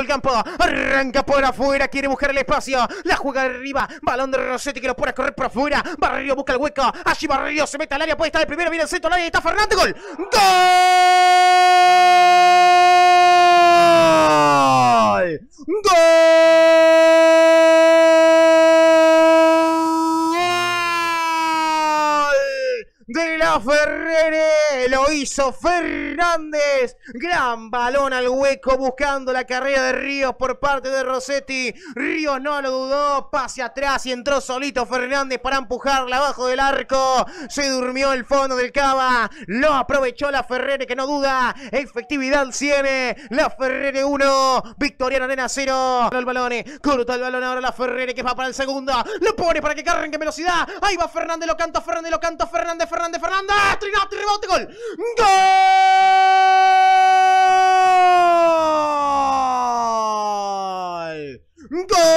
el campo, arranca por afuera, quiere buscar el espacio, la juega arriba, balón de Rosetti, que lo pone correr por afuera, Barrio busca el hueco, allí Barrio se mete al área, puede estar el primero, viene el centro al área, está Fernández, gol, gol, gol, ¡Gol! la Ferrere, lo hizo Fernández. Gran balón al hueco buscando la carrera de Ríos por parte de Rossetti. Ríos no lo dudó, pase atrás y entró solito Fernández para empujarla abajo del arco. Se durmió el fondo del Cava, lo aprovechó la Ferrere que no duda. Efectividad 100, la Ferrere 1, Victoriano Arena 0. El balón, eh. corta el balón ahora la Ferrere que va para el segundo. Lo pone para que carguen, que velocidad. Ahí va Fernández, lo canta Fernández, lo canto! Fernández, Fernández. Fernández, rebote, gol. ¡Gol! ¡Gol!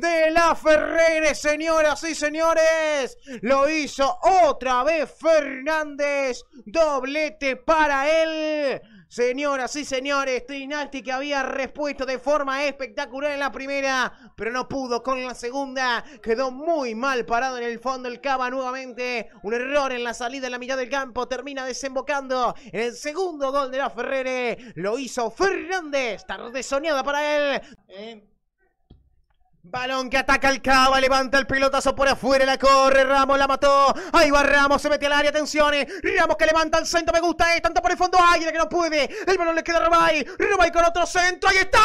De la Ferreira, señoras y señores. Lo hizo otra vez Fernández. Doblete para él. Señoras y señores, Trinati que había respuesto de forma espectacular en la primera, pero no pudo con la segunda. Quedó muy mal parado en el fondo el Cava nuevamente. Un error en la salida en la mitad del campo termina desembocando en el segundo gol de la Ferrere. Lo hizo Fernández, tarde soñada para él. Eh, Balón que ataca al Cava, levanta el pilotazo por afuera, la corre, Ramos la mató. Ahí va Ramos, se mete al área, atenciones. Eh. Ramos que levanta el centro, me gusta, eh, tanto por el fondo, Águila que no puede. El balón le queda a Rubai, Rubai con otro centro, ahí está.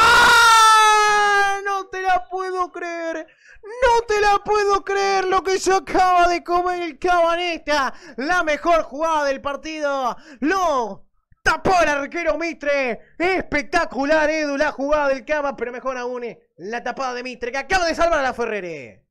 No te la puedo creer. No te la puedo creer lo que se acaba de comer el en esta La mejor jugada del partido. Lo tapó el arquero Mitre. Espectacular, Edu, la jugada del Cava, pero mejor aún eh, la tapada de Mitre, que acaba de salvar a la Ferrere.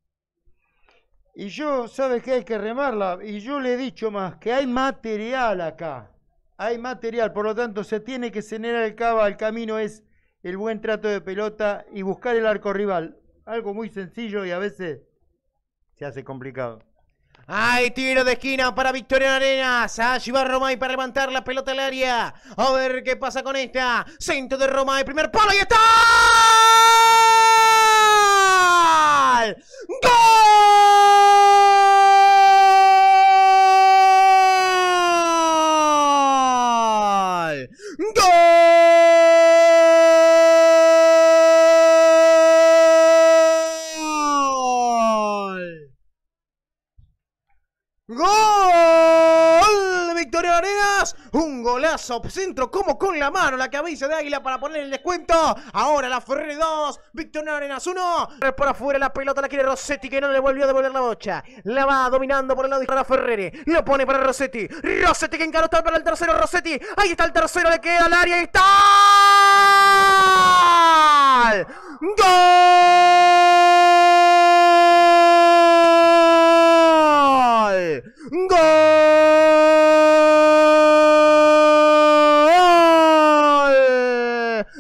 Y yo, ¿sabes que Hay que remarla. Y yo le he dicho más, que hay material acá. Hay material, por lo tanto, se tiene que generar el Cava. El camino es el buen trato de pelota y buscar el arco rival. Algo muy sencillo y a veces se hace complicado. ¡Ay tiro de esquina para Victoria Arenas. Allí va Romay para levantar la pelota al área. A ver qué pasa con esta. Centro de Romay, primer palo y está. ¡Gol! ¡Gol! de Victoria Arenas! Un golazo centro como con la mano la cabeza de Águila para poner el descuento. Ahora la Ferreri 2, Victoria Arenas 1. Por afuera la pelota la quiere Rossetti que no le volvió a devolver la bocha. La va dominando por el lado de la Ferreri. Lo pone para Rossetti. Rossetti que encaró para el tercero Rossetti. Ahí está el tercero, le queda al área. Ahí está. ¡Gol!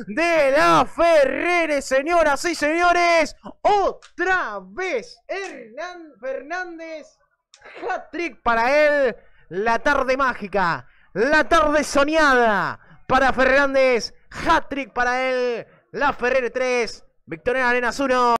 de la Ferrere, señoras y señores. Otra vez Hernán Fernández. Hat-trick para él. La tarde mágica. La tarde soñada para Fernández. Hat-trick para él. La Ferrere 3. Victoria Arenas 1.